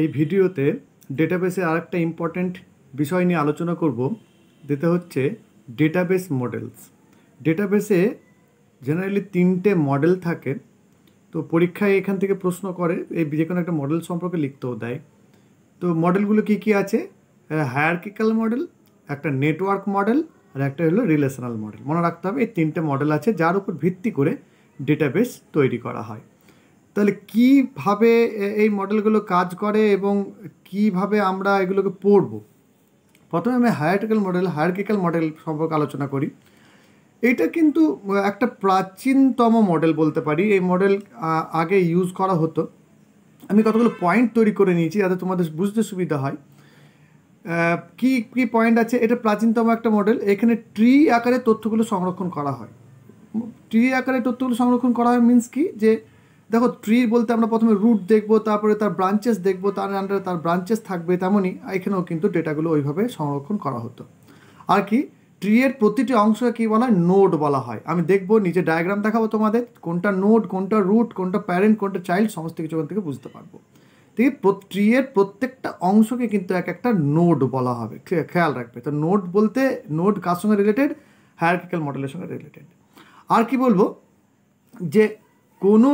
এই ভিডিওতে ডেটাবেসে আরেকটা ইম্পর্ট্যান্ট বিষয় নিয়ে আলোচনা করব যেটা হচ্ছে ডেটাবেস মডেলস ডেটাবেসে জেনারেলি তিনটে মডেল থাকে তো পরীক্ষায় এখান থেকে প্রশ্ন করে এই যে কোনো একটা মডেল সম্পর্কে লিখতেও দেয় তো মডেলগুলো কি কি আছে হায়ারকিক্যাল মডেল একটা নেটওয়ার্ক মডেল আর একটা হলো রিলেশনাল মডেল মনে রাখতে হবে এই তিনটে মডেল আছে যার উপর ভিত্তি করে ডেটাবেস তৈরি করা হয় তাহলে কীভাবে এই মডেলগুলো কাজ করে এবং কিভাবে আমরা এগুলোকে পড়ব প্রথমে আমি হায়ারটিক্যাল মডেল হায়ারকিক্যাল মডেল সম্পর্কে আলোচনা করি এটা কিন্তু একটা প্রাচীনতম মডেল বলতে পারি এই মডেল আগে ইউজ করা হতো আমি কতগুলো পয়েন্ট তৈরি করে নিয়েছি যাতে তোমাদের বুঝতে সুবিধা হয় কি কি পয়েন্ট আছে এটা প্রাচীনতম একটা মডেল এখানে ট্রি আকারে তথ্যগুলো সংরক্ষণ করা হয় ট্রি আকারে তথ্যগুলো সংরক্ষণ করা হয় মিন্স কি যে দেখো ট্রি বলতে আমরা প্রথমে রুট দেখব তারপরে তার ব্রাঞ্চেস দেখব তার আন্ডারে তার ব্রাঞ্চেস থাকবে তেমনই এখানেও কিন্তু ডেটাগুলো ওইভাবে সংরক্ষণ করা হতো আর কি ট্রি এর প্রতিটি অংশকে কী বলা হয় নোড বলা হয় আমি দেখব নিচে ডায়াগ্রাম দেখাবো তোমাদের কোনটা নোড কোনটা রুট কোনটা প্যারেন্ট কোনটা চাইল্ড সমস্ত কিছু ওখান থেকে বুঝতে পারবো ঠিক ট্রি এর প্রত্যেকটা অংশকে কিন্তু এক একটা নোড বলা হবে খেয়াল রাখবে তো নোড বলতে নোড কার সঙ্গে রিলেটেড হায়ারকিক্যাল মডেলের সঙ্গে রিলেটেড আর কি বলবো যে কোনো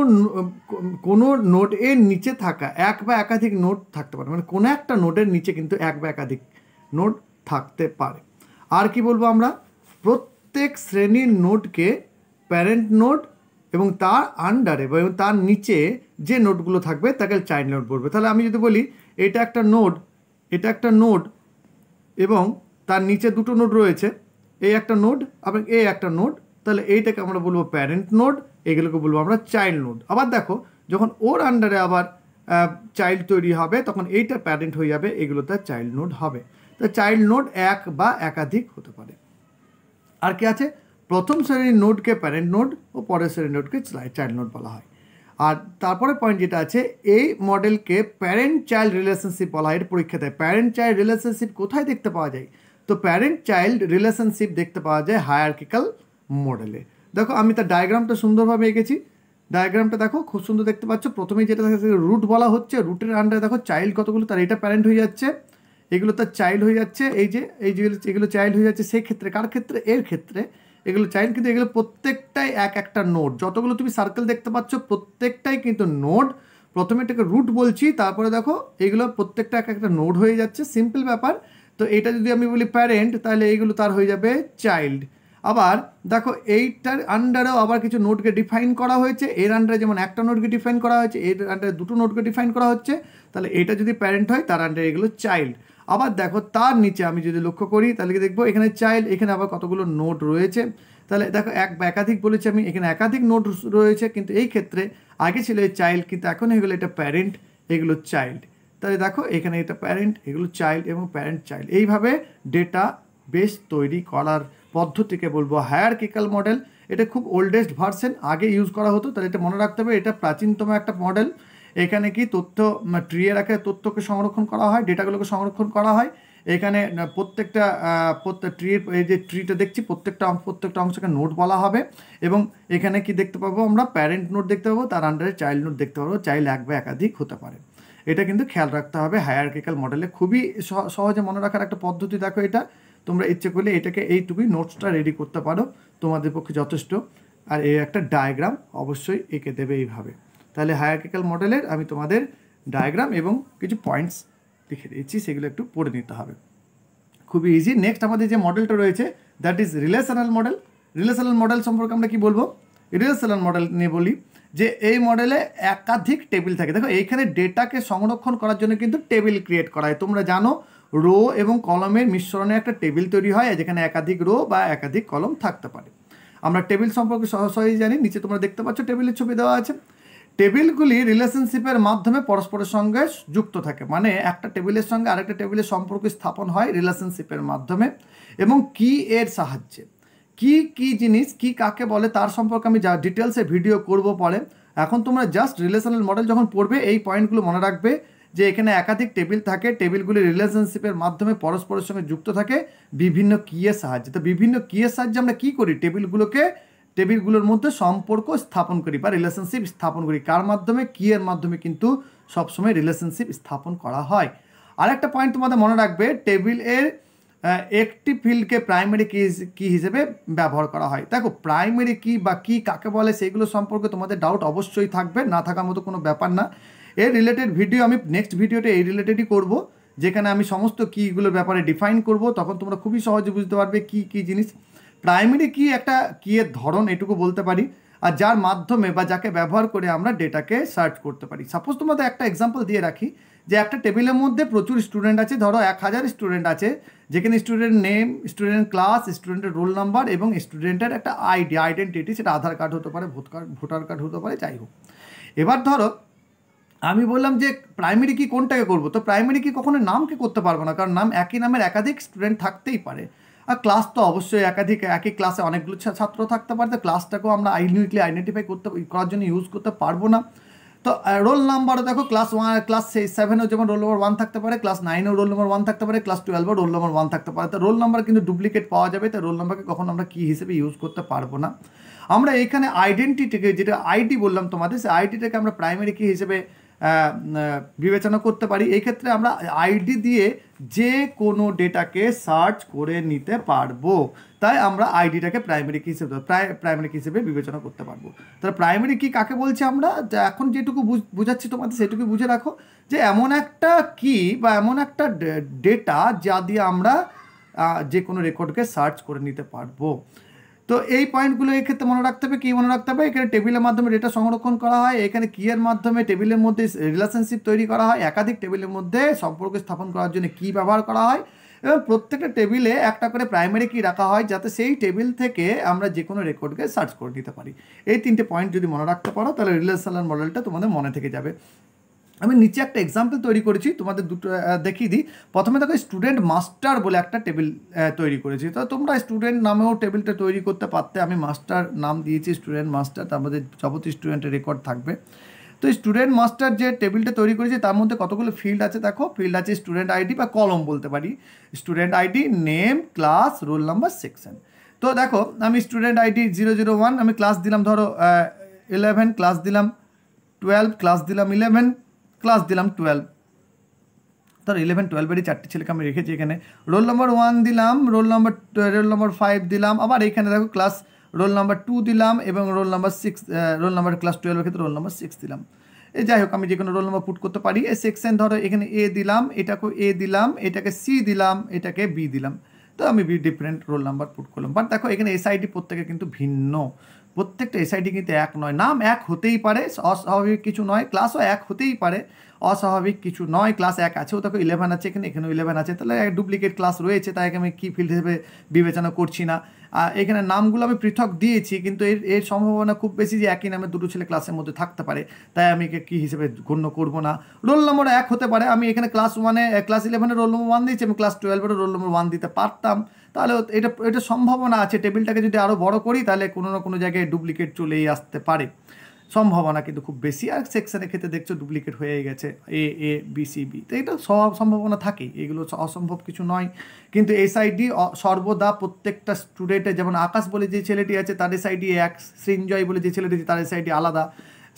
কোনো নোট এর নিচে থাকা এক বা একাধিক নোট থাকতে পারে মানে কোনো একটা নোটের নিচে কিন্তু এক বা একাধিক নোট থাকতে পারে আর কি বলবো আমরা প্রত্যেক শ্রেণীর নোটকে প্যারেন্ট নোট এবং তার আন্ডারে বা তার নিচে যে নোটগুলো থাকবে তাকে চাইল্ড নোট বলবে তাহলে আমি যদি বলি এটা একটা নোট এটা একটা নোট এবং তার নিচে দুটো নোট রয়েছে এই একটা নোট এবং এই একটা নোট তাহলে এইটাকে আমরা বলবো প্যারেন্ট নোট এগুলোকে বলবো আমরা চাইল্ড নোড আবার দেখো যখন ওর আন্ডারে আবার চাইল্ড তৈরি হবে তখন এইটা প্যারেন্ট হয়ে যাবে এগুলো তার চাইল্ড নোড হবে তো চাইল্ড নোড এক বা একাধিক হতে পারে আর কি আছে প্রথম শ্রেণীর নোডকে প্যারেন্ট নোড ও পরের শ্রেণীর নোডকে চাইল্ড নোড বলা হয় আর তারপরে পয়েন্ট যেটা আছে এই মডেলকে প্যারেন্ট চাইল্ড রিলেশনশিপ বলা হয় এর পরীক্ষাতে প্যারেন্ট চাইল্ড রিলেশনশিপ কোথায় দেখতে পাওয়া যায় তো প্যারেন্ট চাইল্ড রিলেশনশিপ দেখতে পাওয়া যায় হায়ারকিক্যাল মডেলে দেখো আমি তার ডায়াগ্রামটা সুন্দরভাবে এঁকেছি ডায়াগ্রামটা দেখো খুব সুন্দর দেখতে পাচ্ছ প্রথমেই যেটা দেখা রুট বলা হচ্ছে রুটের আন্ডারে দেখো চাইল্ড কতগুলো তার এটা প্যারেন্ট হয়ে যাচ্ছে এগুলো তার চাইল্ড হয়ে যাচ্ছে এই যে এই যে এগুলো চাইল্ড হয়ে যাচ্ছে সেই ক্ষেত্রে কার ক্ষেত্রে এর ক্ষেত্রে এগুলো চাইল্ড কিন্তু এগুলো প্রত্যেকটাই এক একটা নোট যতগুলো তুমি সার্কেল দেখতে পাচ্ছ প্রত্যেকটাই কিন্তু নোট প্রথমে এটাকে রুট বলছি তারপরে দেখো এগুলো প্রত্যেকটা এক একটা নোট হয়ে যাচ্ছে সিম্পল ব্যাপার তো এটা যদি আমি বলি প্যারেন্ট তাহলে এইগুলো তার হয়ে যাবে চাইল্ড আবার দেখো এইটার আন্ডারেও আবার কিছু নোটকে ডিফাইন করা হয়েছে এর আন্ডারে যেমন একটা নোটকে ডিফাইন করা হয়েছে এর আন্ডারে দুটো নোটকে ডিফাইন করা হচ্ছে তাহলে এটা যদি প্যারেন্ট হয় তার আন্ডারে এগুলো চাইল্ড আবার দেখো তার নিচে আমি যদি লক্ষ্য করি তাহলে কি দেখবো এখানে চাইল্ড এখানে আবার কতগুলো নোট রয়েছে তাহলে দেখো এক বা একাধিক বলেছি আমি এখানে একাধিক নোট রয়েছে কিন্তু এই ক্ষেত্রে আগে ছিল চাইল্ড কিন্তু এখন হয়ে গেলো এটা প্যারেন্ট এগুলো চাইল্ড তাহলে দেখো এখানে এটা প্যারেন্ট এগুলো চাইল্ড এবং প্যারেন্ট চাইল্ড এইভাবে ডেটা বেস তৈরি করার পদ্ধতিকে বলবো হায়ারকিক্যাল মডেল এটা খুব ওল্ডেস্ট ভার্সেন আগে ইউজ করা হতো তাহলে এটা মনে রাখতে হবে এটা প্রাচীনতম একটা মডেল এখানে কি তথ্য ট্রিয়ে রাখে তথ্যকে সংরক্ষণ করা হয় ডেটাগুলোকে সংরক্ষণ করা হয় এখানে প্রত্যেকটা প্রত্যেক ট্রি এই যে ট্রিটা দেখছি প্রত্যেকটা প্রত্যেকটা অংশকে নোট বলা হবে এবং এখানে কি দেখতে পাবো আমরা প্যারেন্ট নোট দেখতে পাবো তার আন্ডারে চাইল্ড নোট দেখতে পাবো চাইল্ড এক বা একাধিক হতে পারে এটা কিন্তু খেয়াল রাখতে হবে হায়ারকিক্যাল মডেলে খুবই সহজে মনে রাখার একটা পদ্ধতি দেখো এটা তোমরা ইচ্ছে করলে এটাকে এইটুকুই নোটসটা রেডি করতে পারো তোমাদের পক্ষে যথেষ্ট আর এর একটা ডায়াগ্রাম অবশ্যই এঁকে দেবে এইভাবে তাহলে হায়ারকিক্যাল মডেলের আমি তোমাদের ডায়াগ্রাম এবং কিছু পয়েন্টস লিখে দিয়েছি সেগুলো একটু পড়ে নিতে হবে খুবই ইজি নেক্সট আমাদের যে মডেলটা রয়েছে that is relational model relational model সম্পর্কে আমরা কি বলবো রিলেশনাল মডেল নিয়ে বলি যে এই মডেলে একাধিক টেবিল থাকে দেখো এইখানে ডেটাকে সংরক্ষণ করার জন্য কিন্তু টেবিল ক্রিয়েট করা হয় তোমরা জানো রো এবং কলমের মিশ্রণে একটা টেবিল তৈরি হয় যেখানে একাধিক রো বা একাধিক কলম থাকতে পারে আমরা টেবিল সম্পর্কে সহসহই জানি নিচে তোমরা দেখতে পাচ্ছ টেবিলের ছবি দেওয়া আছে টেবিলগুলি রিলেশনশিপের মাধ্যমে পরস্পরের সঙ্গে যুক্ত থাকে মানে একটা টেবিলের সঙ্গে আরেকটা টেবিলের সম্পর্ক স্থাপন হয় রিলেশনশিপের মাধ্যমে এবং কি এর সাহায্যে কি কি জিনিস কি কাকে বলে তার সম্পর্কে আমি যা ডিটেলসে ভিডিও করব পরে এখন তোমরা জাস্ট রিলেশনাল মডেল যখন পড়বে এই পয়েন্টগুলো মনে রাখবে যে এখানে একাধিক টেবিল থাকে টেবিলগুলি রিলেশনশিপের মাধ্যমে পরস্পরের সঙ্গে যুক্ত থাকে বিভিন্ন কিয়ের সাহায্যে তো বিভিন্ন কিয়ের সাহায্যে আমরা কি করি টেবিলগুলোকে টেবিলগুলোর মধ্যে সম্পর্ক স্থাপন করি বা রিলেশনশিপ স্থাপন করি কার মাধ্যমে কিয়ের মাধ্যমে কিন্তু সবসময় রিলেশনশিপ স্থাপন করা হয় আর একটা পয়েন্ট তোমাদের মনে রাখবে টেবিল এর একটি ফিল্ডকে প্রাইমারি কি কি হিসেবে ব্যবহার করা হয় দেখো প্রাইমারি কি বা কি কাকে বলে সেইগুলো সম্পর্কে তোমাদের ডাউট অবশ্যই থাকবে না থাকার মতো কোনো ব্যাপার না এর রিলেটেড ভিডিও আমি নেক্সট ভিডিওতে এই রিলেটেডই করব যেখানে আমি সমস্ত কীগুলোর ব্যাপারে ডিফাইন করব তখন তোমরা খুবই সহজে বুঝতে পারবে কি কি জিনিস প্রাইমারি কি একটা কীয়ের ধরন এটুকু বলতে পারি আর যার মাধ্যমে বা যাকে ব্যবহার করে আমরা ডেটাকে সার্চ করতে পারি সাপোজ তোমাদের একটা এক্সাম্পল দিয়ে রাখি যে একটা টেবিলের মধ্যে প্রচুর স্টুডেন্ট আছে ধরো এক হাজার স্টুডেন্ট আছে যেখানে স্টুডেন্ট নেম স্টুডেন্ট ক্লাস স্টুডেন্টের রোল নাম্বার এবং স্টুডেন্টের একটা আইডি আইডেন্টিটি সেটা আধার কার্ড হতে পারে ভোট ভোটার কার্ড হতে পারে যাই হোক এবার ধরো আমি বললাম যে প্রাইমারি কি কোনটাকে করবো তো প্রাইমারি কি কখনো নামকে করতে পারবো না কারণ নাম একই নামের একাধিক স্টুডেন্ট থাকতেই পারে আর ক্লাস তো অবশ্যই একাধিক একই ক্লাসে অনেকগুলো ছাত্র থাকতে পারে তো ক্লাসটাকেও আমরা ইউনিটলি আইডেন্টিফাই করতে করার জন্য ইউজ করতে পারবো না তো রোল নাম্বারও দেখো ক্লাস ওয়ান ক্লাস সেভেনও যেমন রোল নম্বর ওয়ান থাকতে পারে ক্লাস নাইনেও রোল নম্বর ওয়ান থাকতে পারে ক্লাস টুয়েলভেও রোল নম্বর ওয়ান থাকতে পারে তো রোল নাম্বার কিন্তু ডুপ্লিকেট পাওয়া যাবে তো রোল নাম্বারকে কখন আমরা কী হিসেবে ইউজ করতে পারবো না আমরা এখানে আইডেন্টিটিকে যেটা আইডি বললাম তোমাদের সেই আইডিটাকে আমরা প্রাইমারি কি হিসেবে বিবেচনা করতে পারি এই ক্ষেত্রে আমরা আইডি দিয়ে যে কোনো ডেটাকে সার্চ করে নিতে পারবো তাই আমরা আইডিটাকে প্রাইমারি কি হিসেবে প্রাইমারি কি হিসেবে বিবেচনা করতে পারবো তাহলে প্রাইমারি কি কাকে বলছি আমরা এখন যেটুকু বুঝাচ্ছি তোমাদের সেটুকু বুঝে রাখো যে এমন একটা কি বা এমন একটা ডেটা যা দিয়ে আমরা যে কোনো রেকর্ডকে সার্চ করে নিতে পারবো তো এই পয়েন্টগুলো এক্ষেত্রে মনে রাখতে হবে কী মনে রাখতে হবে এখানে টেবিলের মাধ্যমে ডেটা সংরক্ষণ করা হয় এখানে কিয়ের মাধ্যমে টেবিলের মধ্যে রিলেশনশিপ তৈরি করা হয় একাধিক টেবিলের মধ্যে সম্পর্ক স্থাপন করার জন্য কী ব্যবহার করা হয় এবং প্রত্যেকটা টেবিলে একটা করে প্রাইমারি কি রাখা হয় যাতে সেই টেবিল থেকে আমরা যে কোনো রেকর্ডকে সার্চ করে নিতে পারি এই তিনটে পয়েন্ট যদি মনে রাখতে পারো তাহলে রিলেশনাল মডেলটা তোমাদের মনে থেকে যাবে আমি নিচে একটা এক্সাম্পল তৈরি করেছি তোমাদের দুটো দেখিয়ে দিই প্রথমে দেখো স্টুডেন্ট মাস্টার বলে একটা টেবিল তৈরি করেছি তো তোমরা স্টুডেন্ট নামেও টেবিলটা তৈরি করতে পারতে আমি মাস্টার নাম দিয়েছি স্টুডেন্ট মাস্টার তার মধ্যে যাবতীয় স্টুডেন্টের রেকর্ড থাকবে তো স্টুডেন্ট মাস্টার যে টেবিলটা তৈরি করেছি তার মধ্যে কতগুলো ফিল্ড আছে দেখো ফিল্ড আছে স্টুডেন্ট আইডি বা কলম বলতে পারি student ID name class roll number section তো দেখো আমি student ID zero zero one আমি ক্লাস দিলাম ধরো ইলেভেন ক্লাস দিলাম টুয়েলভ ক্লাস দিলাম ইলেভেন ক্লাস দিলাম টুয়েলভ তার ইলেভেন টুয়েলভেরই চারটি ছেলেকে আমি রেখেছি এখানে রোল নম্বর ওয়ান দিলাম roll number roll number five দিলাম আবার এখানে দেখো ক্লাস রোল নাম্বার টু দিলাম এবং roll number six roll number class টুয়েলভের ক্ষেত্রে রোল নাম্বার সিক্স দিলাম এই যাই হোক আমি যে কোনো রোল নাম্বার পুট করতে পারি এই সেকশন ধরো এখানে এ দিলাম এটাকে এ দিলাম এটাকে সি দিলাম এটাকে বি দিলাম তো আমি B different roll number put করলাম বাট দেখো এখানে এস এসআইডি প্রত্যেকে কিন্তু ভিন্ন প্রত্যেকটা এসআইটি কিন্তু এক নয় নাম এক হতেই পারে অস্বাভাবিক কিছু নয় ক্লাসও এক হতেই পারে অস্বাভাবিক কিছু নয় ক্লাস এক আছে ও তো ইলেভেন আছে এখানে এখানেও ইলেভেন আছে তাহলে এক ডুপ্লিকেট ক্লাস রয়েছে তাই আমি কী ফিল্ড হিসেবে বিবেচনা করছি না এখানে নামগুলো আমি পৃথক দিয়েছি কিন্তু এর এর সম্ভাবনা খুব বেশি যে একই নামে দুটো ছেলে ক্লাসের মধ্যে থাকতে পারে তাই আমি একে কী হিসেবে গণ্য করব না রোল নম্বর এক হতে পারে আমি এখানে ক্লাস ওয়ানে ক্লাস ইলেভেনে রোল নম্বর ওয়ান দিয়েছি আমি ক্লাস টুয়েলভেরও রোল নম্বর ওয়ান দিতে পারতাম তাহলে এটা এটা সম্ভাবনা আছে টেবিলটাকে যদি আরও বড় করি তাহলে কোনো না কোনো জায়গায় ডুপ্লিকেট চলেই আসতে পারে সম্ভাবনা কিন্তু খুব বেশি আর সেকশনের ক্ষেত্রে দেখছো ডুপ্লিকেট হয়ে গেছে এ এ বিসিবি তো এটা সব সম্ভাবনা থাকেই এগুলো অসম্ভব কিছু নয় কিন্তু এসআইডি সর্বদা প্রত্যেকটা স্টুডেন্টের যেমন আকাশ বলে যে ছেলেটি আছে তার এসআইডি এক সৃঞ্জয় বলে যে ছেলেটি আছে তার এসআইডি আলাদা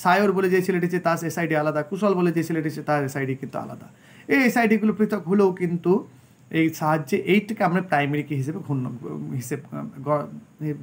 সায়র বলে যে ছেলেটি আছে তার এসআইডি আলাদা কুশল বলে যে ছেলেটি আছে তার এসআইডি কিন্তু আলাদা এই এসআইডিগুলো পৃথক হলেও কিন্তু এই সাহায্যে এইটাকে আমরা প্রাইমারি কি হিসেবে ঘূর্ণ হিসেব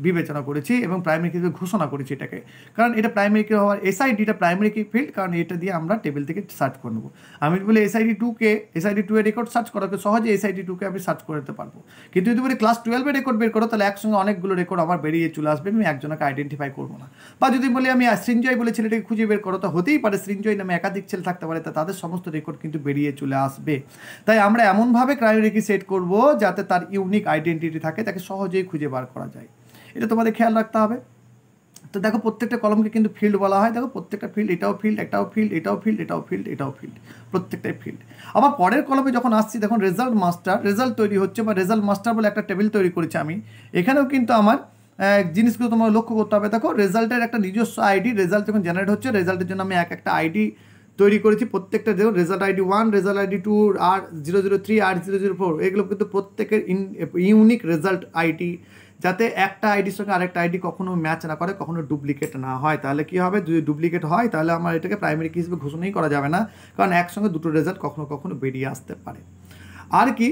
বিবেচনা করেছি এবং প্রাইমারি কি ঘোষণা করেছি এটাকে কারণ এটা প্রাইমারি কি হওয়ার এসআইডিটা প্রাইমারি কি ফিল্ড কারণ এটা দিয়ে আমরা টেবিল থেকে সার্চ করে নেবো আমি বলি এসআইডি টুকে এসআইডি টু এর রেকর্ড সার্চ করাকে সহজে এসআইডি টুকে আমি সার্চ করতে পারবো কিন্তু যদি বলি ক্লাস টুয়েলভের রেকর্ড বের করো তাহলে একসঙ্গে অনেকগুলো রেকর্ড আমার বেরিয়ে চলে আসবে আমি একজনকে আইডেন্টিফাই করবো না বা যদি বলি আমি সৃঞ্জয় বলে ছেলেটাকে খুঁজে বের করো তো হতেই পারে সৃঞ্জয় নামে একাধিক ছেলে থাকতে পারে তা তাদের সমস্ত রেকর্ড কিন্তু বেরিয়ে চলে আসবে তাই আমরা এমনভাবে ক্রাইম রেকি সেট করবো যাতে তার ইউনিক আইডেন্টিটি থাকে তাকে সহজেই খুঁজে বার করা যায় এটা তোমাদের খেয়াল রাখতে হবে তো দেখো প্রত্যেকটা কলমকে কিন্তু ফিল্ড বলা হয় দেখো প্রত্যেকটা ফিল্ড এটাও ফিল্ড এটাও ফিল্ড এটাও ফিল্ড এটাও ফিল্ড এটাও ফিল্ড প্রত্যেকটাই ফিল্ড আবার পরের কলমে যখন আসছি দেখুন রেজাল্ট মাস্টার রেজাল্ট তৈরি হচ্ছে বা রেজাল্ট মাস্টার বলে একটা টেবিল তৈরি করেছি আমি এখানেও কিন্তু আমার জিনিসগুলো তোমার লক্ষ্য করতে হবে দেখো রেজাল্টের একটা নিজস্ব আইডি রেজাল্ট যখন জেনারেট হচ্ছে রেজাল্টের জন্য আমি এক একটা আইডি তৈরি করেছি প্রত্যেকটা দেখুন result ID one result ID two আর জিরো জিরো থ্রি আর জিরো জিরো ফোর এগুলো কিন্তু প্রত্যেকের ইউনিক রেজাল্ট আইডি যাতে একটা আইডির সঙ্গে আরেকটা আইডি কখনো ম্যাচ না করে কখনো ডুপ্লিকেট না হয় তাহলে কি হবে যদি ডুপ্লিকেট হয় তাহলে আমার এটাকে প্রাইমারি কি হিসেবে ঘোষণাই করা যাবে না কারণ একসঙ্গে দুটো রেজাল্ট কখনো কখনো বেরিয়ে আসতে পারে আর কি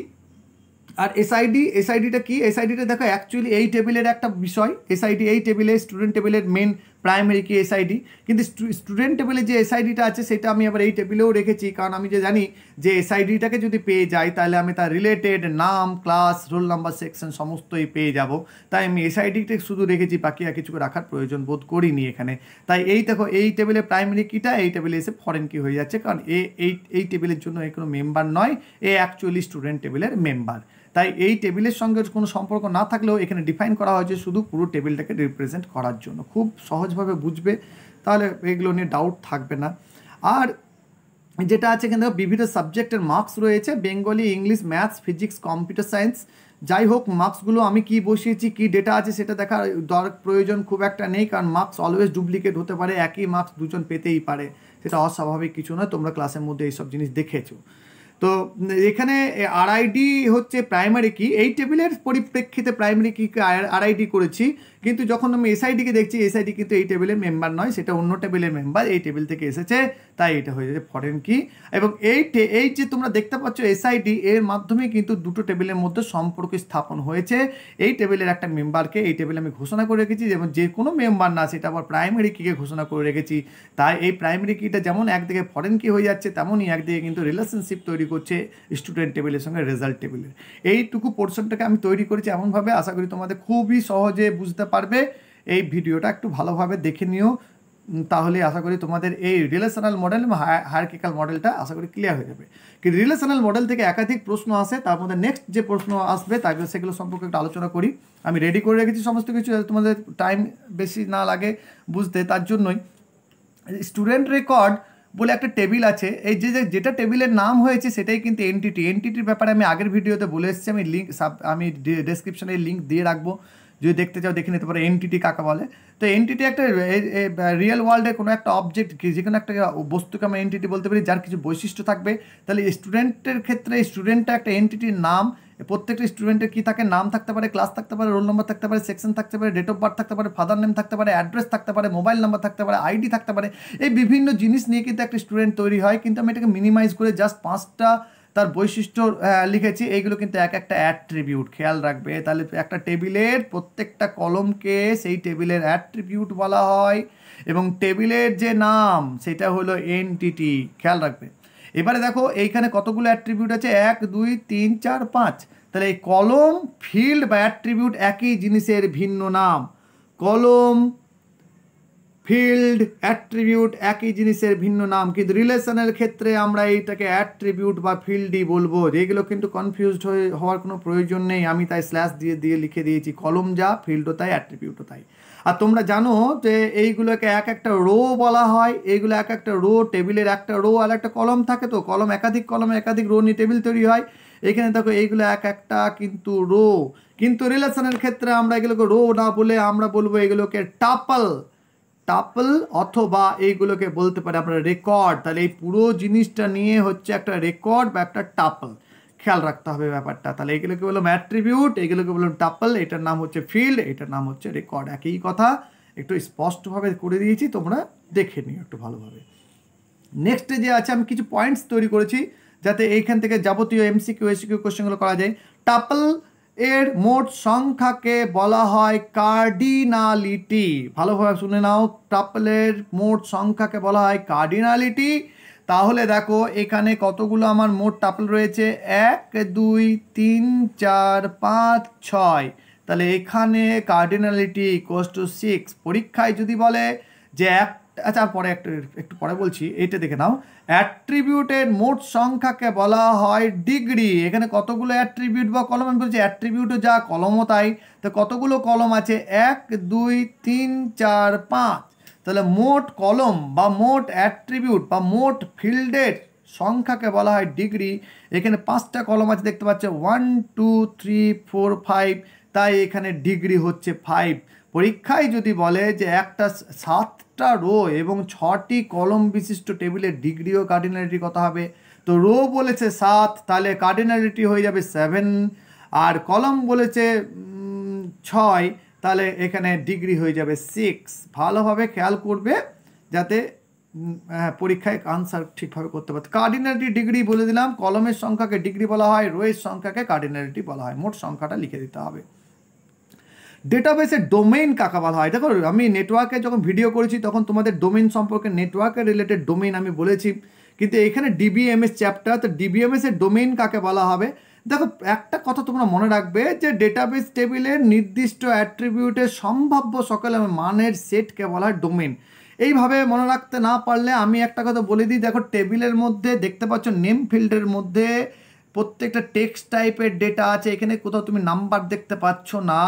আর এসআইডি এসআইডিটা কি এসআইডিটা দেখো অ্যাকচুয়ালি এই টেবিলের একটা বিষয় এসআইডি এই টেবিলে স্টুডেন্ট টেবিলের মেন প্রাইমারি কি এসআইডি কিন্তু স্টুডেন্ট টেবিলে যে এসআইডিটা আছে সেটা আমি আবার এই টেবিলেও রেখেছি কারণ আমি যে জানি যে এসআইডিটাকে যদি পেয়ে যাই তাহলে আমি তার রিলেটেড নাম ক্লাস রোল নাম্বার সেকশন সমস্তই পেয়ে যাব তাই আমি এসআইডিটা শুধু রেখেছি বাকি আর কিছু রাখার প্রয়োজন বোধ করিনি এখানে তাই এই দেখো এই টেবিলে প্রাইমারি কিটা এই টেবিলে এসে ফরেন কি হয়ে যাচ্ছে কারণ এ এই এই টেবিলের জন্য এ কোনো মেম্বার নয় এ অ্যাকচুয়ালি স্টুডেন্ট টেবিলের মেম্বার তাই এই টেবিলের সঙ্গে কোনো সম্পর্ক না থাকলেও এখানে ডিফাইন করা হয়েছে শুধু পুরো টেবিলটাকে রিপ্রেজেন্ট করার জন্য খুব সহজভাবে বুঝবে তাহলে এগুলো নিয়ে ডাউট থাকবে না আর যেটা আছে এখানে বিভিন্ন সাবজেক্টের মার্কস রয়েছে Bengali English maths physics computer science যাই হোক মার্কসগুলো আমি কি বসিয়েছি কি ডেটা আছে সেটা দেখার দর প্রয়োজন খুব একটা নেই কারণ মার্কস অলওয়েজ ডুপ্লিকেট হতে পারে একই মার্কস দুজন পেতেই পারে সেটা অস্বাভাবিক কিছু নয় তোমরা ক্লাসের মধ্যে এইসব জিনিস দেখেছো তো এখানে আরআইডি হচ্ছে প্রাইমারি কি এই টেবিলের পরিপ্রেক্ষিতে প্রাইমারি কি আরআইডি করেছি কিন্তু যখন আমি এসআইডিকে দেখছি এসআইডি কিন্তু এই টেবিলের মেম্বার নয় সেটা অন্য টেবিলের মেম্বার এই টেবিল থেকে এসেছে তাই এটা হয়ে যাচ্ছে ফরেন কি এবং এই এই যে তোমরা দেখতে পাচ্ছ এসআইডি এর মাধ্যমে কিন্তু দুটো টেবিলের মধ্যে সম্পর্ক স্থাপন হয়েছে এই টেবিলের একটা মেম্বারকে এই টেবিলে আমি ঘোষণা করে রেখেছি যেমন যে কোনো মেম্বার না সেটা আবার প্রাইমারি কিকে ঘোষণা করে রেখেছি তাই এই প্রাইমারি কিটা যেমন একদিকে ফরেন কি হয়ে যাচ্ছে তেমনই একদিকে কিন্তু রিলেশনশিপ তৈরি করছে স্টুডেন্ট টেবিলের সঙ্গে রেজাল্ট টেবিলের এইটুকু পোর্শনটাকে আমি তৈরি করেছি এমনভাবে আশা করি তোমাদের খুবই সহজে বুঝতে পারবে এই ভিডিওটা একটু ভালোভাবে দেখে নিও তাহলে আশা করি তোমাদের এই রিলেশনাল মডেল এবং হায়ার মডেলটা আশা করি ক্লিয়ার হয়ে যাবে কি রিলেশনাল মডেল থেকে একাধিক প্রশ্ন আসে তার মধ্যে নেক্সট যে প্রশ্ন আসবে তাকে সেগুলো সম্পর্কে একটু আলোচনা করি আমি রেডি করে রেখেছি সমস্ত কিছু তোমাদের টাইম বেশি না লাগে বুঝতে তার জন্যই স্টুডেন্ট রেকর্ড বলে একটা টেবিল আছে এই যে যেটা টেবিলের নাম হয়েছে সেটাই কিন্তু এনটিটি এনটিটির ব্যাপারে আমি আগের ভিডিওতে বলে এসেছি আমি লিঙ্ক আমি ডেসক্রিপশানে লিঙ্ক দিয়ে রাখবো যদি দেখতে চাও দেখে নিতে পারো এনটিটি কাকে বলে তো এনটিটি একটা রিয়েল ওয়ার্ল্ডে কোনো একটা অবজেক্ট যে কোনো একটা বস্তুকে আমরা এনটিটি বলতে পারি যার কিছু বৈশিষ্ট্য থাকবে তাহলে স্টুডেন্টের ক্ষেত্রে স্টুডেন্টটা একটা এনটিটির নাম প্রত্যেকটা স্টুডেন্টের কী থাকে নাম থাকতে পারে ক্লাস থাকতে পারে রোল নম্বর থাকতে পারে সেকশন থাকতে পারে ডেট অফ বার্থ থাকতে পারে ফাদার নেম থাকতে পারে অ্যাড্রেস থাকতে পারে মোবাইল নাম্বার থাকতে পারে আইডি থাকতে পারে এই বিভিন্ন জিনিস নিয়ে কিন্তু একটা স্টুডেন্ট তৈরি হয় কিন্তু আমি এটাকে মিনিমাইজ করে জাস্ট পাঁচটা তার বৈশিষ্ট্য লিখেছি এইগুলো কিন্তু এক একটা অ্যাট্রিবিউট খেয়াল রাখবে তাহলে একটা টেবিলের প্রত্যেকটা কলমকে সেই টেবিলের অ্যাট্রিবিউট বলা হয় এবং টেবিলের যে নাম সেটা হলো এনটিটি খেয়াল রাখবে এবারে দেখো এইখানে কতগুলো অ্যাট্রিবিউট আছে এক দুই তিন চার পাঁচ তাহলে এই কলম ফিল্ড বা অ্যাট্রিবিউট একই জিনিসের ভিন্ন নাম কলম ফিল্ড অ্যাট্রিবিউট একই জিনিসের ভিন্ন নাম কিন্তু রিলেশনের ক্ষেত্রে আমরা এইটাকে অ্যাট্রিবিউট বা ফিল্ডই বলবো যেগুলো কিন্তু কনফিউজড হয়ে হওয়ার কোনো প্রয়োজন নেই আমি তাই স্ল্যাশ দিয়ে দিয়ে লিখে দিয়েছি কলম যা ফিল্ডও তাই অ্যাট্রিবিউটও তাই আর তোমরা জানো যে এইগুলোকে এক একটা রো বলা হয় এইগুলো এক একটা রো টেবিলের একটা রো আর একটা কলম থাকে তো কলম একাধিক কলমে একাধিক রো নিয়ে টেবিল তৈরি হয় এখানে দেখো এইগুলো এক একটা কিন্তু রো কিন্তু রিলেশনের ক্ষেত্রে আমরা এগুলোকে রো না বলে আমরা বলবো এগুলোকে টাপল টাপল অথবা এইগুলোকে বলতে পারে আপনার রেকর্ড তাহলে এই পুরো জিনিসটা নিয়ে হচ্ছে একটা রেকর্ড বা একটা টাপল খেয়াল রাখতে হবে ব্যাপারটা তাহলে এগুলোকে বললাম অ্যাট্রিবিউট এগুলোকে বললাম টাপল এটার নাম হচ্ছে ফিল্ড এটার নাম হচ্ছে রেকর্ড একই কথা একটু স্পষ্টভাবে করে দিয়েছি তোমরা দেখে নিও একটু ভালোভাবে নেক্সটে যে আছে আমি কিছু পয়েন্টস তৈরি করেছি যাতে এইখান থেকে যাবতীয় এমসিকিউ কিউ কোশ্চেনগুলো করা যায় টাপল এর মোট সংখ্যাকে বলা হয় কার্ডিনালিটি ভালোভাবে শুনে নাও টাপলের মোট সংখ্যাকে বলা হয় কার্ডিনালিটি তাহলে দেখো এখানে কতগুলো আমার মোট টাপল রয়েছে এক দুই তিন চার পাঁচ ছয় তাহলে এখানে কার্ডিনালিটি ইকোয়াস টু সিক্স পরীক্ষায় যদি বলে যে এক আচ্ছা পরে একটু একটু পরে বলছি এইটা দেখে নাও অ্যাট্রিবিউটের মোট সংখ্যাকে বলা হয় ডিগ্রি এখানে কতগুলো অ্যাট্রিবিউট বা কলম আমি বলছি অ্যাট্রিবিউটও যা কলমও তাই তো কতগুলো কলম আছে এক দুই তিন চার পাঁচ তাহলে মোট কলম বা মোট অ্যাট্রিবিউট বা মোট ফিল্ডের সংখ্যাকে বলা হয় ডিগ্রি এখানে পাঁচটা কলম আছে দেখতে পাচ্ছে one two three four five তাই এখানে ডিগ্রি হচ্ছে ফাইভ পরীক্ষায় যদি বলে যে একটা সাতটা রো এবং ছটি কলম বিশিষ্ট টেবিলের ডিগ্রি ও কার্ডিনালিটির কত হবে তো রো বলেছে সাত তাহলে কার্ডিনালিটি হয়ে যাবে সেভেন আর কলম বলেছে ছয় তাহলে এখানে ডিগ্রি হয়ে যাবে সিক্স ভালোভাবে খেয়াল করবে যাতে হ্যাঁ, পরীক্ষায় আনসার ঠিকভাবে করতে পারবে কার্ডিনালিটি ডিগ্রি বলে দিলাম কলমের সংখ্যাকে ডিগ্রি বলা হয় রোয়ের সংখ্যাকে কার্ডিনালিটি বলা হয় মোট সংখ্যাটা লিখে দিতে হবে ডেটাবেসের ডোমেইন কাকা বলা হয় দেখো আমি নেটওয়ার্কে যখন ভিডিও করেছি তখন তোমাদের ডোমেইন সম্পর্কে নেটওয়ার্কের রিলেটেড ডোমেইন আমি বলেছি কিন্তু এখানে ডিবিএমএস চ্যাপ্টার তো ডিবিএমএসের ডোমেইন কাকে বলা হবে দেখো একটা কথা তোমরা মনে রাখবে যে ডেটাবেস টেবিলের নির্দিষ্ট অ্যাট্রিবিউটের সম্ভাব্য সকল মানের সেটকে বলা হয় ডোমেন এইভাবে মনে রাখতে না পারলে আমি একটা কথা বলে দিই দেখো টেবিলের মধ্যে দেখতে পাচ্ছ নেম ফিল্ডের মধ্যে প্রত্যেকটা টেক্সট টাইপের ডেটা আছে এখানে কোথাও তুমি নাম্বার দেখতে পাচ্ছ না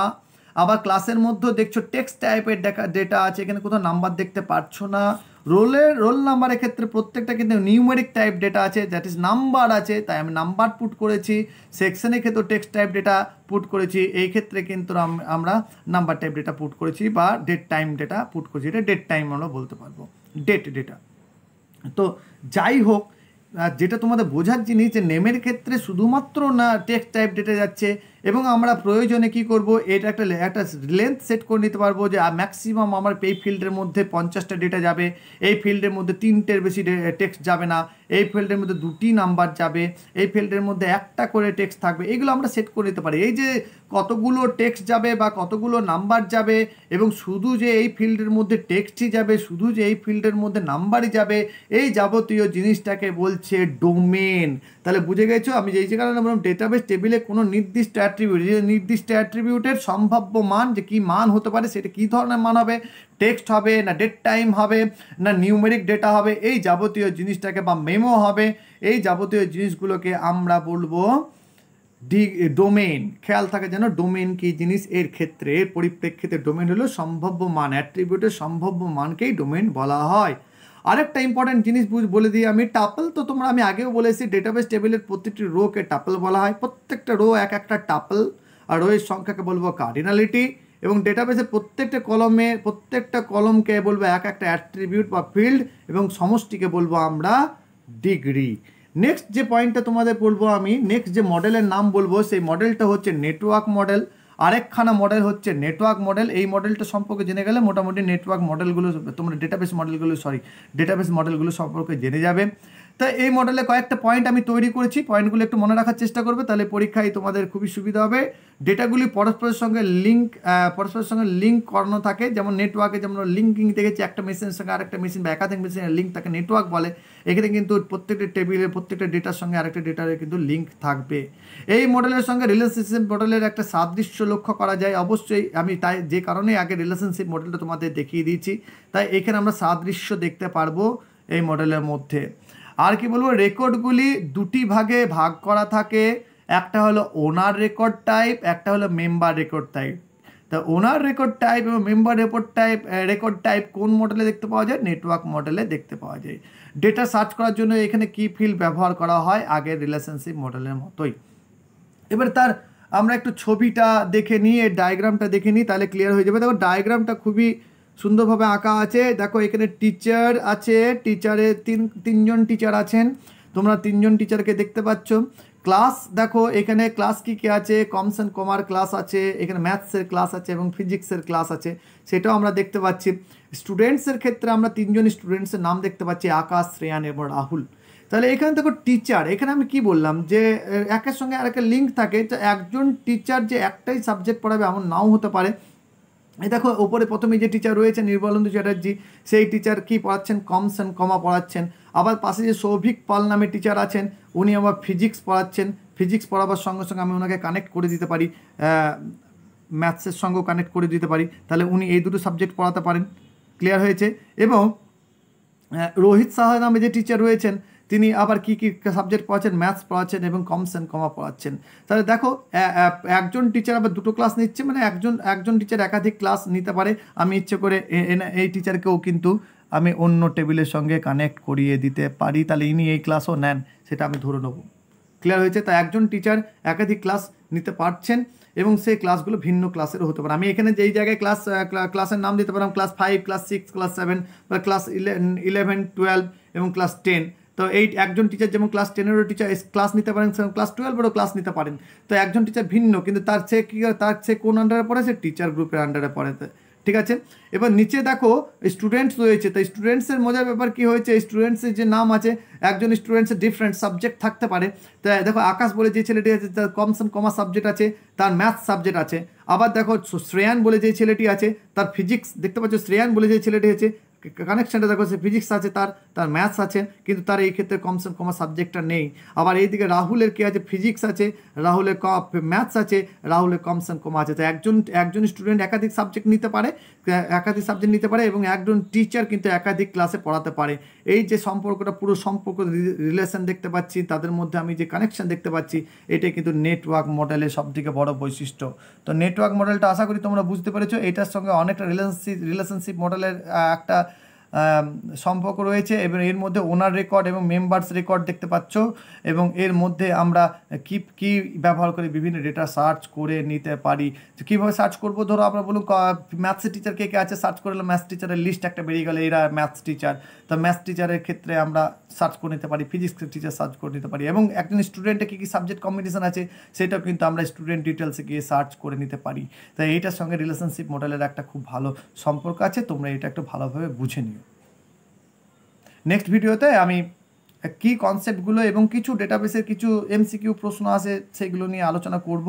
আবার ক্লাসের মধ্যে দেখছো টেক্সট টাইপের ডেটা আছে এখানে কোথাও নাম্বার দেখতে পাচ্ছ না রোলের রোল নাম্বারের ক্ষেত্রে প্রত্যেকটা কিন্তু নিউমেরিক টাইপ ডেটা আছে দ্যাট ইজ নাম্বার আছে তাই আমি নাম্বার পুট করেছি সেকশনের ক্ষেত্রে টেক্সট টাইপ ডেটা পুট করেছি এই ক্ষেত্রে কিন্তু আমরা নাম্বার টাইপ ডেটা পুট করেছি বা ডেট টাইম ডেটা পুট করেছি এটা ডেট টাইম আমরা বলতে পারবো ডেট ডেটা তো যাই হোক যেটা তোমাদের বোঝার জিনিস যে নেমের ক্ষেত্রে শুধুমাত্র না টেক্সট টাইপ ডেটা যাচ্ছে এবং আমরা প্রয়োজনে কি করব এটা একটা একটা লেন্থ সেট করে নিতে পারবো যে ম্যাক্সিমাম আমার এই ফিল্ডের মধ্যে পঞ্চাশটা ডেটা যাবে এই ফিল্ডের মধ্যে তিনটের বেশি টেক্সট যাবে না এই ফিল্ডের মধ্যে দুটি নাম্বার যাবে এই ফিল্ডের মধ্যে একটা করে টেক্সট থাকবে এগুলো আমরা সেট করে নিতে পারি এই যে কতগুলো টেক্সট যাবে বা কতগুলো নাম্বার যাবে এবং শুধু যে এই ফিল্ডের মধ্যে টেক্সটই যাবে শুধু যে এই ফিল্ডের মধ্যে নাম্বারই যাবে এই যাবতীয় জিনিসটাকে বলছে ডোমেন তাহলে বুঝে গেছো আমি যেই যে কারণে বললাম ডেটাবেস টেবিলে কোনো নির্দিষ্ট অ্যাট্রিবিউট যে নির্দিষ্ট অ্যাট্রিবিউটের সম্ভাব্য মান যে কী মান হতে পারে সেটা কী ধরনের মান হবে টেক্সট হবে না ডেট টাইম হবে না নিউমেরিক ডেটা হবে এই যাবতীয় জিনিসটাকে বা মেমো হবে এই যাবতীয় জিনিসগুলোকে আমরা বলবো ডি ডোমেন খেয়াল থাকে যেন ডোমেন কি জিনিস এর ক্ষেত্রে এর পরিপ্রেক্ষিতে ডোমেন হলো সম্ভাব্য মান অ্যাট্রিবিউটের সম্ভাব্য মানকেই ডোমেন বলা হয় আরেকটা ইম্পর্ট্যান্ট জিনিস বলে দিই আমি টাপল তো তোমরা আমি আগেও বলেছি ডেটাবেস টেবিলের প্রতিটি রোকে টাপল বলা হয় প্রত্যেকটা রো এক একটা টাপল আর রোয়ের সংখ্যাকে বলবো কার্ডিনালিটি এবং ডেটাবেসের প্রত্যেকটা কলমে প্রত্যেকটা কলমকে বলবো এক একটা অ্যাট্রিবিউট বা ফিল্ড এবং সমষ্টিকে বলবো আমরা ডিগ্রি নেক্সট যে পয়েন্টটা তোমাদের বলবো আমি নেক্সট যে মডেলের নাম বলবো সেই মডেলটা হচ্ছে নেটওয়ার্ক মডেল আরেকখানা মডেল হচ্ছে নেটওয়ার্ক মডেল এই মডেলটা সম্পর্কে জেনে গেলে মোটামুটি নেটওয়ার্ক মডেলগুলো তোমরা ডেটাবেস মডেলগুলো সরি ডেটাবেস মডেলগুলো সম্পর্কে জেনে যাবে তাই এই মডেলে কয়েকটা পয়েন্ট আমি তৈরি করেছি পয়েন্টগুলো একটু মনে রাখার চেষ্টা করবে তাহলে পরীক্ষায় তোমাদের খুবই সুবিধা হবে ডেটাগুলি পরস্পরের সঙ্গে লিঙ্ক পরস্পরের সঙ্গে লিঙ্ক করানো থাকে যেমন নেটওয়ার্কে যেমন লিঙ্কিং দেখেছি একটা মেশিনের সঙ্গে আরেকটা মেশিন বা একাধিক মেশিনের লিঙ্ক তাকে নেটওয়ার্ক বলে এখানে কিন্তু প্রত্যেকটা টেবিলের প্রত্যেকটা ডেটার সঙ্গে আরেকটা ডেটার কিন্তু লিঙ্ক থাকবে এই মডেলের সঙ্গে রিলেশনশিপ মডেলের একটা সাদৃশ্য লক্ষ্য করা যায় অবশ্যই আমি তাই যে কারণে আগে রিলেশনশিপ মডেলটা তোমাদের দেখিয়ে দিয়েছি তাই এখানে আমরা সাদৃশ্য দেখতে পারবো এই মডেলের মধ্যে আর কি বলবো রেকর্ডগুলি দুটি ভাগে ভাগ করা থাকে একটা হলো ওনার রেকর্ড টাইপ একটা হলো মেম্বার রেকর্ড টাইপ তো ওনার রেকর্ড টাইপ এবং member record type record type কোন মডেলে দেখতে পাওয়া যায় নেটওয়ার্ক মডেলে দেখতে পাওয়া যায় ডেটা সার্চ করার জন্য এখানে কি ফিল ব্যবহার করা হয় আগের রিলেশনশিপ মডেলের মতোই এবার তার আমরা একটু ছবিটা দেখে নিই এর ডায়াগ্রামটা দেখে নিই তাহলে ক্লিয়ার হয়ে যাবে দেখো ডায়াগ্রামটা খুবই সুন্দরভাবে আঁকা আছে দেখো এখানে টিচার আছে টিচারে তিন তিনজন টিচার আছেন তোমরা তিনজন টিচারকে দেখতে পাচ্ছ ক্লাস দেখো এখানে ক্লাস কী কী আছে কমস অ্যান্ড কমার ক্লাস আছে এখানে ম্যাথসের ক্লাস আছে এবং ফিজিক্সের ক্লাস আছে সেটাও আমরা দেখতে পাচ্ছি স্টুডেন্টসের ক্ষেত্রে আমরা তিনজন স্টুডেন্টসের নাম দেখতে পাচ্ছি আকাশ শ্রেয়ান এবং রাহুল তাহলে এখানে দেখো টিচার এখানে আমি কি বললাম যে একের সঙ্গে আর একটা লিঙ্ক থাকে তো একজন টিচার যে একটাই সাবজেক্ট পড়াবে এমন নাও হতে পারে এই দেখো ওপরে প্রথমে যে টিচার রয়েছে নির্মলেন্দু চ্যাটার্জি সেই টিচার কি পড়াচ্ছেন কমস অ্যান্ড কমা পড়াচ্ছেন আবার পাশে যে সৌভিক পাল নামে টিচার আছেন উনি আবার ফিজিক্স পড়াচ্ছেন ফিজিক্স পড়াবার সঙ্গে সঙ্গে আমি ওনাকে কানেক্ট করে দিতে পারি ম্যাথসের সঙ্গেও কানেক্ট করে দিতে পারি তাহলে উনি এই দুটো সাবজেক্ট পড়াতে পারেন ক্লিয়ার হয়েছে এবং রোহিত সাহা নামে যে টিচার রয়েছেন তিনি আবার কি কি সাবজেক্ট পড়াচ্ছেন ম্যাথস পড়াচ্ছেন এবং কমস অ্যান্ড কমা পড়াচ্ছেন তাহলে দেখো একজন টিচার আবার দুটো ক্লাস নিচ্ছে মানে একজন একজন টিচার একাধিক ক্লাস নিতে পারে আমি ইচ্ছে করে এই টিচারকেও কিন্তু আমি অন্য টেবিলের সঙ্গে কানেক্ট করিয়ে দিতে পারি তাহলে ইনি এই ক্লাসও নেন সেটা আমি ধরে নেব ক্লিয়ার হয়েছে তা একজন টিচার একাধিক ক্লাস নিতে পারছেন এবং সেই ক্লাসগুলো ভিন্ন ক্লাসেরও হতে পারে আমি এখানে যেই জায়গায় ক্লাস ক্লাসের নাম দিতে পারলাম class five class six class seven বা ক্লাস ইলেভেন টুয়েলভ এবং ক্লাস টেন তো এই একজন টিচার যেমন ক্লাস টেনেরও টিচার ক্লাস নিতে পারেন ক্লাস টুয়েলভেরও ক্লাস নিতে পারেন তো একজন টিচার ভিন্ন কিন্তু তার সে কী তার সে কোন আন্ডারে পড়ে সে টিচার গ্রুপের আন্ডারে পড়ে ঠিক আছে এবার নিচে দেখো স্টুডেন্টস রয়েছে তো স্টুডেন্টসের মজার ব্যাপার কী হয়েছে স্টুডেন্টসের যে নাম আছে একজন স্টুডেন্টসের ডিফারেন্ট সাবজেক্ট থাকতে পারে তো দেখো আকাশ বলে যে ছেলেটি আছে তার কমস অ্যান্ড কমার্স সাবজেক্ট আছে তার ম্যাথ সাবজেক্ট আছে আবার দেখো শ্রেয়ান বলে যে ছেলেটি আছে তার ফিজিক্স দেখতে পাচ্ছ শ্রেয়ান বলে যে ছেলেটি আছে কানেকশানটা দেখো সে ফিজিক্স আছে তার তার ম্যাথস আছে কিন্তু তার এই ক্ষেত্রে কমসে কম সাবজেক্টটা নেই আবার এইদিকে রাহুলের কী আছে ফিজিক্স আছে রাহুলের ক ম্যাথস আছে রাহুলের কমসে কম আছে তো একজন একজন স্টুডেন্ট একাধিক সাবজেক্ট নিতে পারে একাধিক সাবজেক্ট নিতে পারে এবং একজন টিচার কিন্তু একাধিক ক্লাসে পড়াতে পারে এই যে সম্পর্কটা পুরো সম্পর্ক রিলেশন দেখতে পাচ্ছি তাদের মধ্যে আমি যে কানেকশান দেখতে পাচ্ছি এটাই কিন্তু নেটওয়ার্ক মডেলের সবথেকে বড় বৈশিষ্ট্য তো নেটওয়ার্ক মডেলটা আশা করি তোমরা বুঝতে পেরেছো এটার সঙ্গে অনেকটা রিলেশনশিপ রিলেশনশিপ মডেলের একটা সম্পর্ক রয়েছে এবং এর মধ্যে ওনার রেকর্ড এবং মেম্বার্স রেকর্ড দেখতে পাচ্ছ এবং এর মধ্যে আমরা কী কী ব্যবহার করে বিভিন্ন ডেটা সার্চ করে নিতে পারি তো কীভাবে সার্চ করব ধরো আমরা বলুন ম্যাথস টিচার কে কে আছে সার্চ করলে ম্যাথস টিচারের লিস্ট একটা বেরিয়ে গেলে এরা ম্যাথস টিচার তো ম্যাথস টিচারের ক্ষেত্রে আমরা সার্চ করে নিতে পারি ফিজিক্স টিচার সার্চ করে নিতে পারি এবং একজন স্টুডেন্টে কী কী সাবজেক্ট কম্বিনেশন আছে সেটাও কিন্তু আমরা স্টুডেন্ট ডিটেলসে গিয়ে সার্চ করে নিতে পারি তাই এইটার সঙ্গে রিলেশনশিপ মডেলের একটা খুব ভালো সম্পর্ক আছে তোমরা এটা একটু ভালোভাবে বুঝে নিও নেক্সট ভিডিওতে আমি কি কনসেপ্টগুলো এবং কিছু ডেটাবেসের কিছু এমসিকিউ প্রশ্ন আছে সেগুলো নিয়ে আলোচনা করব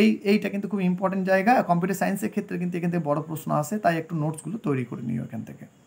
এই এইটা কিন্তু খুব ইম্পর্টেন্ট জায়গা কম্পিউটার সায়েন্সের ক্ষেত্রে কিন্তু এখান থেকে বড় প্রশ্ন আছে তাই একটু নোটসগুলো তৈরি করে নিও এখান থেকে